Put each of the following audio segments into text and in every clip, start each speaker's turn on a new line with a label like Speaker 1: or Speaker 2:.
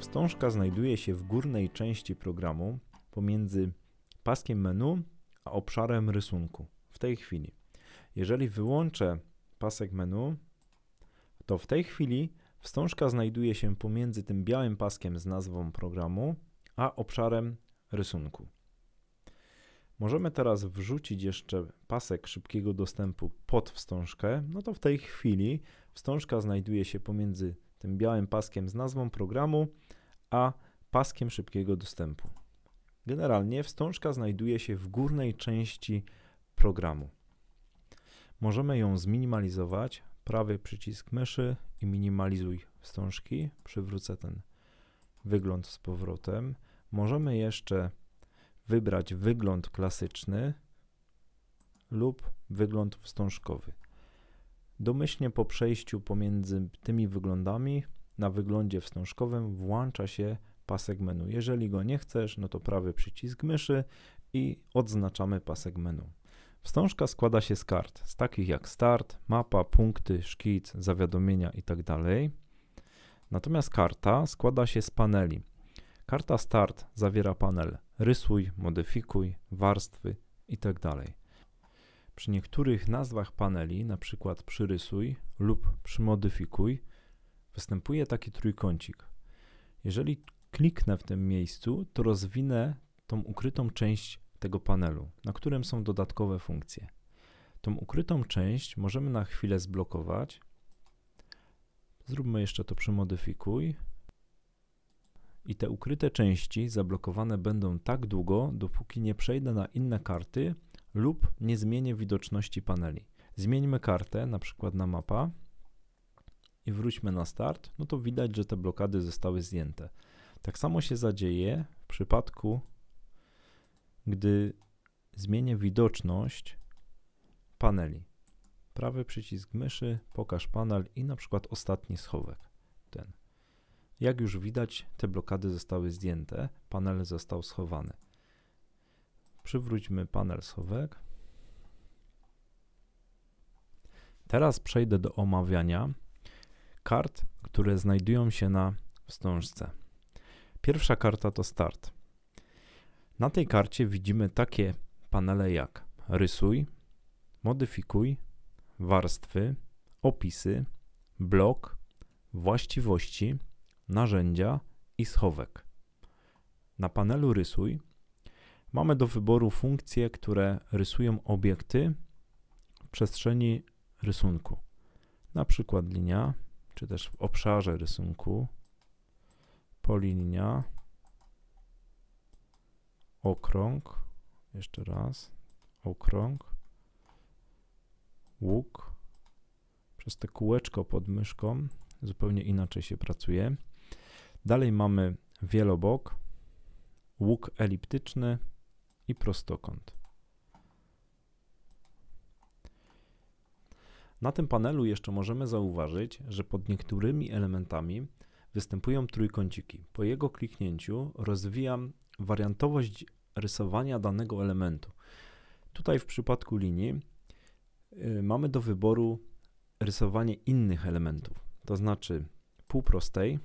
Speaker 1: Wstążka znajduje się w górnej części programu pomiędzy paskiem menu a obszarem rysunku. W tej chwili. Jeżeli wyłączę pasek menu, to w tej chwili wstążka znajduje się pomiędzy tym białym paskiem z nazwą programu a obszarem rysunku. Możemy teraz wrzucić jeszcze pasek szybkiego dostępu pod wstążkę. No to w tej chwili wstążka znajduje się pomiędzy tym białym paskiem z nazwą programu, a paskiem szybkiego dostępu. Generalnie wstążka znajduje się w górnej części programu. Możemy ją zminimalizować, prawy przycisk myszy i minimalizuj wstążki. Przywrócę ten wygląd z powrotem. Możemy jeszcze wybrać wygląd klasyczny lub wygląd wstążkowy. Domyślnie po przejściu pomiędzy tymi wyglądami na wyglądzie wstążkowym włącza się pasek menu. Jeżeli go nie chcesz, no to prawy przycisk myszy i odznaczamy pasek menu. Wstążka składa się z kart, z takich jak start, mapa, punkty, szkic, zawiadomienia itd. Tak Natomiast karta składa się z paneli. Karta start zawiera panel rysuj, modyfikuj, warstwy itd. Tak przy niektórych nazwach paneli, na przykład przyrysuj lub przymodyfikuj, występuje taki trójkącik. Jeżeli kliknę w tym miejscu, to rozwinę tą ukrytą część tego panelu, na którym są dodatkowe funkcje. Tą ukrytą część możemy na chwilę zblokować. Zróbmy jeszcze to przymodyfikuj. I te ukryte części zablokowane będą tak długo, dopóki nie przejdę na inne karty, lub nie zmienię widoczności paneli. Zmieńmy kartę, na przykład na mapa i wróćmy na start, no to widać, że te blokady zostały zdjęte. Tak samo się zadzieje w przypadku, gdy zmienię widoczność paneli. Prawy przycisk myszy, pokaż panel i na przykład ostatni schowek, ten. Jak już widać, te blokady zostały zdjęte, panel został schowany. Przywróćmy panel słowek. Teraz przejdę do omawiania kart, które znajdują się na wstążce. Pierwsza karta to start. Na tej karcie widzimy takie panele jak rysuj, modyfikuj, warstwy, opisy, blok, właściwości, narzędzia i schowek. Na panelu rysuj mamy do wyboru funkcje, które rysują obiekty w przestrzeni rysunku. Na przykład linia, czy też w obszarze rysunku, polinia, okrąg, jeszcze raz, okrąg, łuk. Przez te kółeczko pod myszką zupełnie inaczej się pracuje. Dalej mamy wielobok, łuk eliptyczny, i prostokąt. Na tym panelu jeszcze możemy zauważyć, że pod niektórymi elementami występują trójkąciki. Po jego kliknięciu rozwijam wariantowość rysowania danego elementu. Tutaj w przypadku linii y, mamy do wyboru rysowanie innych elementów, to znaczy półprostej,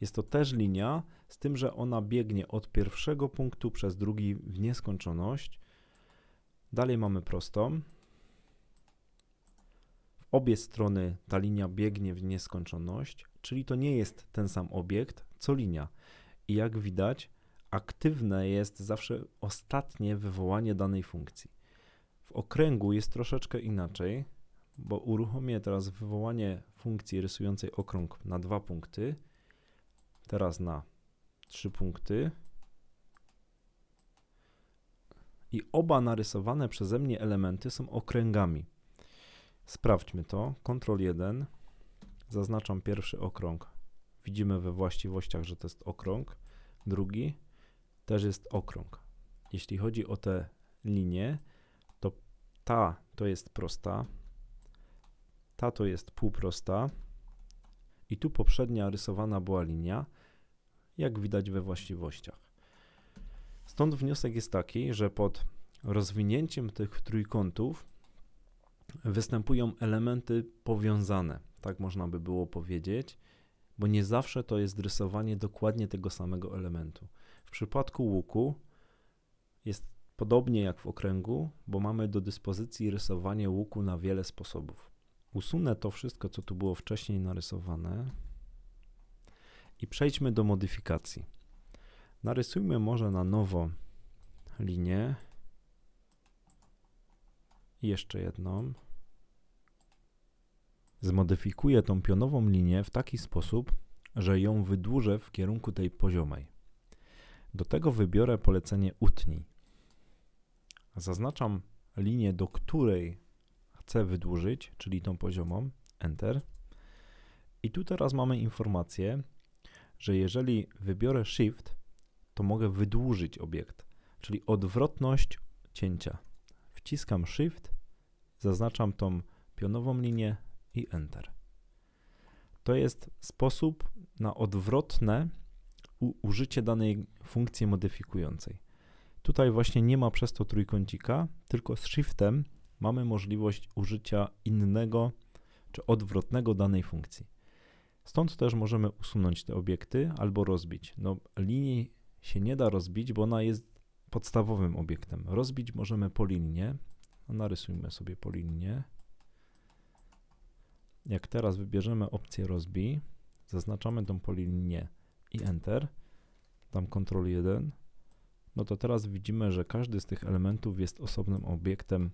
Speaker 1: jest to też linia, z tym, że ona biegnie od pierwszego punktu przez drugi w nieskończoność. Dalej mamy prostą. W obie strony ta linia biegnie w nieskończoność, czyli to nie jest ten sam obiekt, co linia. I jak widać, aktywne jest zawsze ostatnie wywołanie danej funkcji. W okręgu jest troszeczkę inaczej, bo uruchomię teraz wywołanie funkcji rysującej okrąg na dwa punkty Teraz na 3 punkty. I oba narysowane przeze mnie elementy są okręgami. Sprawdźmy to. Ctrl 1. Zaznaczam pierwszy okrąg. Widzimy we właściwościach, że to jest okrąg. Drugi też jest okrąg. Jeśli chodzi o te linie, to ta to jest prosta, ta to jest półprosta, i tu poprzednia rysowana była linia, jak widać we właściwościach. Stąd wniosek jest taki, że pod rozwinięciem tych trójkątów występują elementy powiązane, tak można by było powiedzieć, bo nie zawsze to jest rysowanie dokładnie tego samego elementu. W przypadku łuku jest podobnie jak w okręgu, bo mamy do dyspozycji rysowanie łuku na wiele sposobów. Usunę to wszystko, co tu było wcześniej narysowane i przejdźmy do modyfikacji. Narysujmy może na nowo linię i jeszcze jedną. Zmodyfikuję tą pionową linię w taki sposób, że ją wydłużę w kierunku tej poziomej. Do tego wybiorę polecenie utnij. Zaznaczam linię, do której chcę wydłużyć, czyli tą poziomą, Enter. I tu teraz mamy informację, że jeżeli wybiorę Shift, to mogę wydłużyć obiekt, czyli odwrotność cięcia. Wciskam Shift, zaznaczam tą pionową linię i Enter. To jest sposób na odwrotne użycie danej funkcji modyfikującej. Tutaj właśnie nie ma przez to trójkącika, tylko z shiftem mamy możliwość użycia innego czy odwrotnego danej funkcji. Stąd też możemy usunąć te obiekty albo rozbić. No, linii się nie da rozbić, bo ona jest podstawowym obiektem. Rozbić możemy polinię. No, narysujmy sobie polinię. Jak teraz wybierzemy opcję rozbi, zaznaczamy tą polinię i Enter, tam Ctrl 1, no to teraz widzimy, że każdy z tych elementów jest osobnym obiektem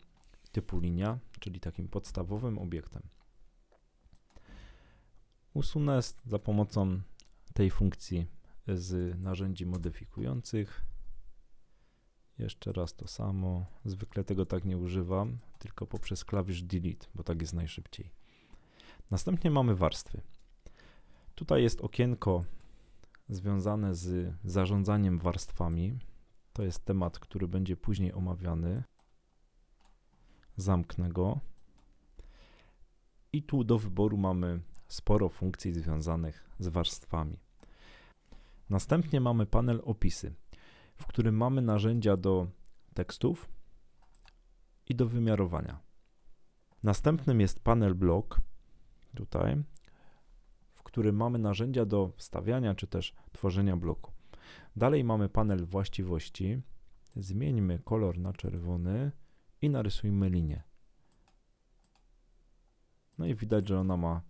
Speaker 1: typu linia, czyli takim podstawowym obiektem. Usunę za pomocą tej funkcji z narzędzi modyfikujących. Jeszcze raz to samo. Zwykle tego tak nie używam, tylko poprzez klawisz delete, bo tak jest najszybciej. Następnie mamy warstwy. Tutaj jest okienko związane z zarządzaniem warstwami. To jest temat, który będzie później omawiany zamknę go. I tu do wyboru mamy sporo funkcji związanych z warstwami. Następnie mamy panel opisy, w którym mamy narzędzia do tekstów i do wymiarowania. Następnym jest panel blok, tutaj, w którym mamy narzędzia do wstawiania czy też tworzenia bloku. Dalej mamy panel właściwości. Zmieńmy kolor na czerwony i narysujmy linię. No i widać, że ona ma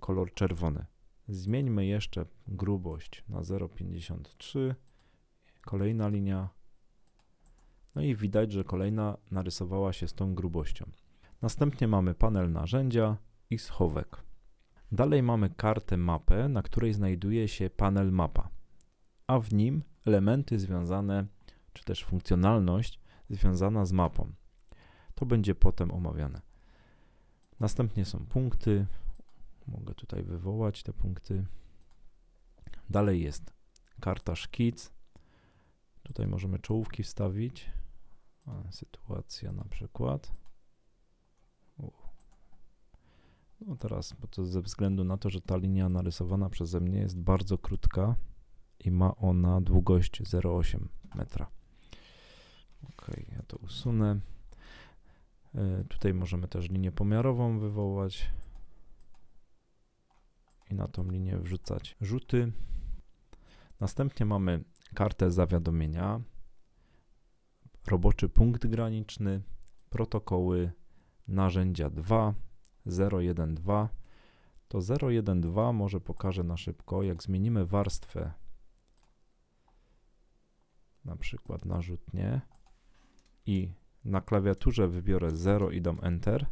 Speaker 1: kolor czerwony. Zmieńmy jeszcze grubość na 0,53. Kolejna linia. No i widać, że kolejna narysowała się z tą grubością. Następnie mamy panel narzędzia i schowek. Dalej mamy kartę mapę, na której znajduje się panel mapa, a w nim elementy związane, czy też funkcjonalność związana z mapą. To będzie potem omawiane. Następnie są punkty. Mogę tutaj wywołać te punkty. Dalej jest karta szkic. Tutaj możemy czołówki wstawić. Sytuacja na przykład. No teraz, bo to ze względu na to, że ta linia narysowana przeze mnie jest bardzo krótka i ma ona długość 0,8 metra. Ok, ja to usunę. E, tutaj możemy też linię pomiarową wywołać i na tą linię wrzucać rzuty. Następnie mamy kartę zawiadomienia, roboczy punkt graniczny, protokoły narzędzia 2, 012. To 012 może pokażę na szybko, jak zmienimy warstwę, na przykład narzutnie i na klawiaturze wybiorę 0 i dam Enter,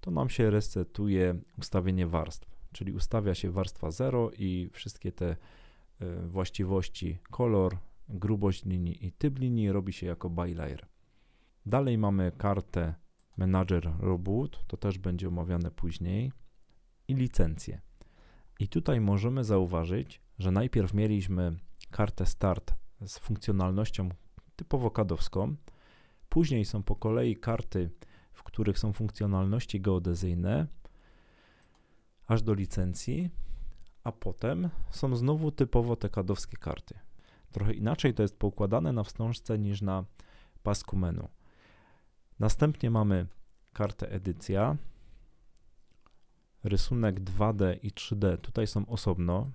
Speaker 1: to nam się resetuje ustawienie warstw, czyli ustawia się warstwa 0 i wszystkie te y, właściwości kolor, grubość linii i typ linii robi się jako bylayer. Dalej mamy kartę Manager Robot, to też będzie omawiane później, i licencję. I tutaj możemy zauważyć, że najpierw mieliśmy kartę Start z funkcjonalnością typowo kadowską, Później są po kolei karty, w których są funkcjonalności geodezyjne, aż do licencji, a potem są znowu typowo te kadowskie karty. Trochę inaczej to jest poukładane na wstążce niż na pasku menu. Następnie mamy kartę edycja, rysunek 2D i 3D. Tutaj są osobno.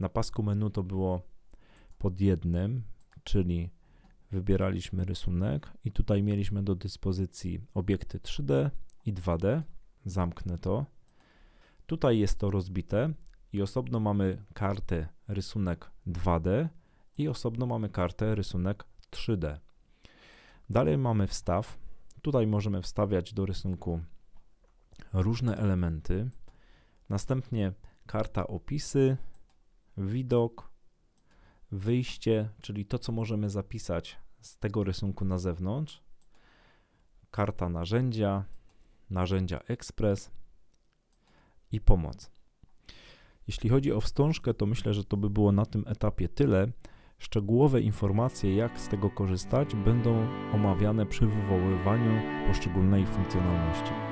Speaker 1: Na pasku menu to było pod jednym, czyli wybieraliśmy rysunek i tutaj mieliśmy do dyspozycji obiekty 3D i 2D. Zamknę to. Tutaj jest to rozbite i osobno mamy kartę rysunek 2D i osobno mamy kartę rysunek 3D. Dalej mamy wstaw. Tutaj możemy wstawiać do rysunku różne elementy. Następnie karta opisy, widok, wyjście, czyli to, co możemy zapisać z tego rysunku na zewnątrz, karta narzędzia, narzędzia ekspres i pomoc. Jeśli chodzi o wstążkę, to myślę, że to by było na tym etapie tyle. Szczegółowe informacje, jak z tego korzystać, będą omawiane przy wywoływaniu poszczególnej funkcjonalności.